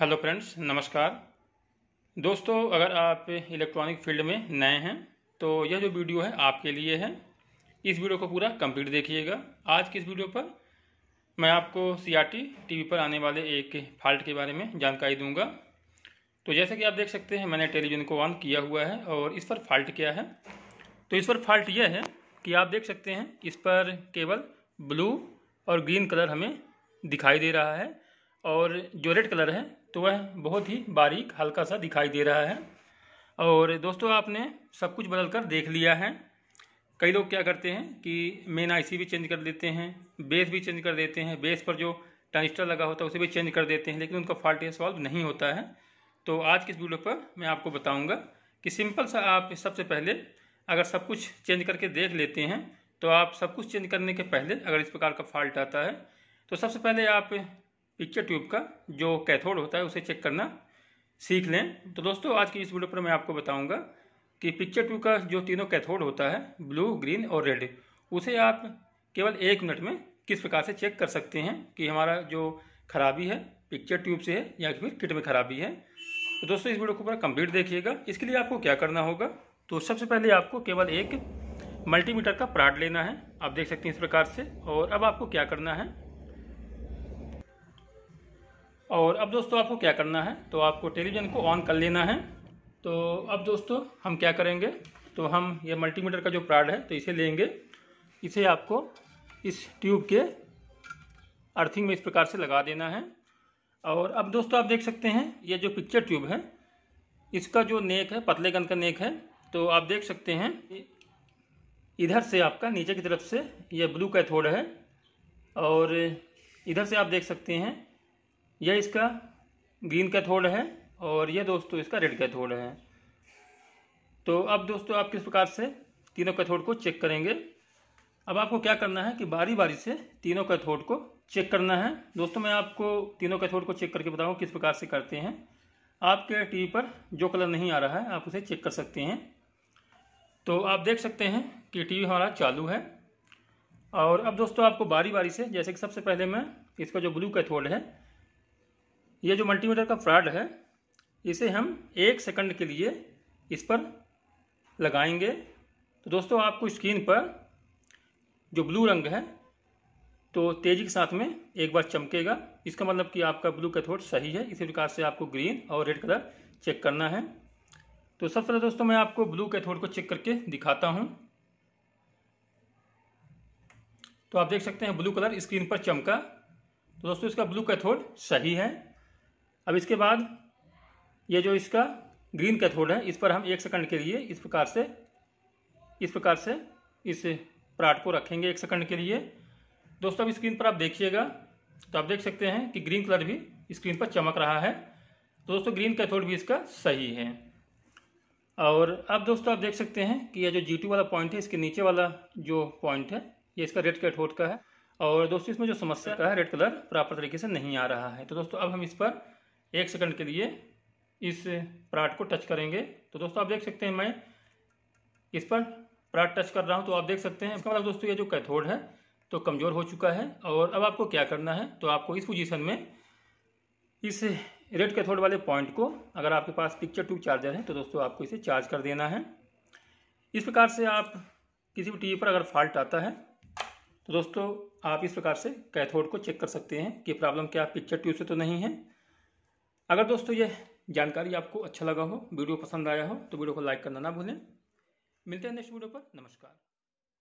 hello friends नमस्कार दोस्तों अगर आप इलेक्ट्रॉनिक फील्ड में नए हैं तो यह जो वीडियो है आपके लिए है इस वीडियो को पूरा कंप्लीट देखिएगा आज की इस वीडियो पर मैं आपको सीआरटी टीवी पर आने वाले एक फॉल्ट के बारे में जानकारी दूंगा तो जैसे कि आप देख सकते हैं मैंने टेलीविज़न को ऑन किया हुआ है और इस पर फॉल्ट क्या है तो इस पर फॉल्ट यह है कि आप देख सकते हैं इस पर केवल ब्लू और ग्रीन कलर हमें दिखाई दे रहा है और जो रेड कलर है तो वह बहुत ही बारीक हल्का सा दिखाई दे रहा है और दोस्तों आपने सब कुछ बदल कर देख लिया है कई लोग क्या करते हैं कि मेन आईसी भी चेंज कर देते हैं बेस भी चेंज कर देते हैं बेस पर जो ट्रांजिस्टर लगा होता है उसे भी चेंज कर देते हैं लेकिन उनका फॉल्ट यह सॉल्व नहीं होता है तो आज की इस वीडियो पर मैं आपको बताऊंगा कि सिंपल सा आप सबसे पहले अगर सब कुछ चेंज करके देख लेते हैं तो आप सब कुछ चेंज करने के पहले अगर इस प्रकार का फॉल्ट आता है तो सबसे पहले आप पिक्चर ट्यूब का जो कैथोड होता है उसे चेक करना सीख लें तो दोस्तों आज की इस वीडियो पर मैं आपको बताऊंगा कि पिक्चर ट्यूब का जो तीनों कैथोड होता है ब्लू ग्रीन और रेड उसे आप केवल एक मिनट में किस प्रकार से चेक कर सकते हैं कि हमारा जो खराबी है पिक्चर ट्यूब से है या फिर किट में खराबी है तो दोस्तों इस वीडियो को पूरा कंप्लीट देखिएगा इसके लिए आपको क्या करना होगा तो सबसे पहले आपको केवल एक मल्टीमीटर का प्राट लेना है आप देख सकते हैं इस प्रकार से और अब आपको क्या करना है और अब दोस्तों आपको क्या करना है तो आपको टेलीविज़न को ऑन कर लेना है तो अब दोस्तों हम क्या करेंगे तो हम ये मल्टीमीटर का जो प्राड है तो इसे लेंगे इसे आपको इस ट्यूब के अर्थिंग में इस प्रकार से लगा देना है और अब दोस्तों आप देख सकते हैं ये जो पिक्चर ट्यूब है इसका जो नेक है पतले गन का नेक है तो आप देख सकते हैं इधर से आपका नीचे की तरफ से यह ब्लू कैथोड है और इधर से आप देख सकते हैं यह इसका ग्रीन कैथोड है और यह दोस्तों इसका रेड कैथोड है तो अब दोस्तों आप किस प्रकार से तीनों कैथोड को चेक करेंगे अब आपको क्या करना है कि बारी बारी से तीनों कैथोड को चेक करना है दोस्तों मैं आपको तीनों कैथोड को चेक करके बताऊँ किस प्रकार से करते हैं आपके टी पर जो कलर नहीं आ रहा है आप उसे चेक कर सकते हैं तो आप देख सकते हैं कि टीवी हमारा चालू है और अब दोस्तों आपको बारी बारी से जैसे कि सबसे पहले मैं इसका जो ब्लू कैथोड है ये जो मल्टीमीटर का फ्रॉड है इसे हम एक सेकंड के लिए इस पर लगाएंगे तो दोस्तों आपको स्क्रीन पर जो ब्लू रंग है तो तेज़ी के साथ में एक बार चमकेगा इसका मतलब कि आपका ब्लू कैथोड सही है इसी प्रकार से आपको ग्रीन और रेड कलर चेक करना है तो सबसे पहले दोस्तों मैं आपको ब्लू कैथोड को चेक करके दिखाता हूँ तो आप देख सकते हैं ब्लू कलर स्क्रीन पर चमका तो दोस्तों इसका ब्लू कैथोड सही है अब इसके बाद ये जो इसका ग्रीन कैथोड है इस पर हम एक सेकंड के लिए इस प्रकार से इस प्रकार से इस प्राट को रखेंगे एक सेकंड के लिए दोस्तों अब स्क्रीन पर आप देखिएगा तो आप देख सकते हैं कि ग्रीन कलर भी स्क्रीन पर चमक रहा है तो दोस्तों ग्रीन कैथोड भी इसका सही है और अब दोस्तों आप देख सकते हैं कि यह जो जी वाला पॉइंट है इसके नीचे वाला जो पॉइंट है ये इसका रेड कैथोड का है और दोस्तों इसमें जो समस्या का है रेड कलर प्रॉपर तरीके से नहीं आ रहा है तो दोस्तों अब हम इस पर एक सेकंड के लिए इस प्राट को टच करेंगे तो दोस्तों आप देख सकते हैं मैं इस पर प्राट टच कर रहा हूँ तो आप देख सकते हैं इसका मतलब दोस्तों ये जो कैथोड है तो कमज़ोर हो चुका है और अब आपको क्या करना है तो आपको इस पोजीशन में इस रेड कैथोड वाले पॉइंट को अगर आपके पास पिक्चर ट्यूब चार्जर है तो दोस्तों आपको इसे चार्ज कर देना है इस प्रकार से आप किसी भी टीवी पर अगर फॉल्ट आता है तो दोस्तों आप इस प्रकार से कैथोड को चेक कर सकते हैं कि प्रॉब्लम क्या पिक्चर ट्यूब से तो नहीं है अगर दोस्तों ये जानकारी आपको अच्छा लगा हो वीडियो पसंद आया हो तो वीडियो को लाइक करना ना भूलें मिलते हैं नेक्स्ट वीडियो पर नमस्कार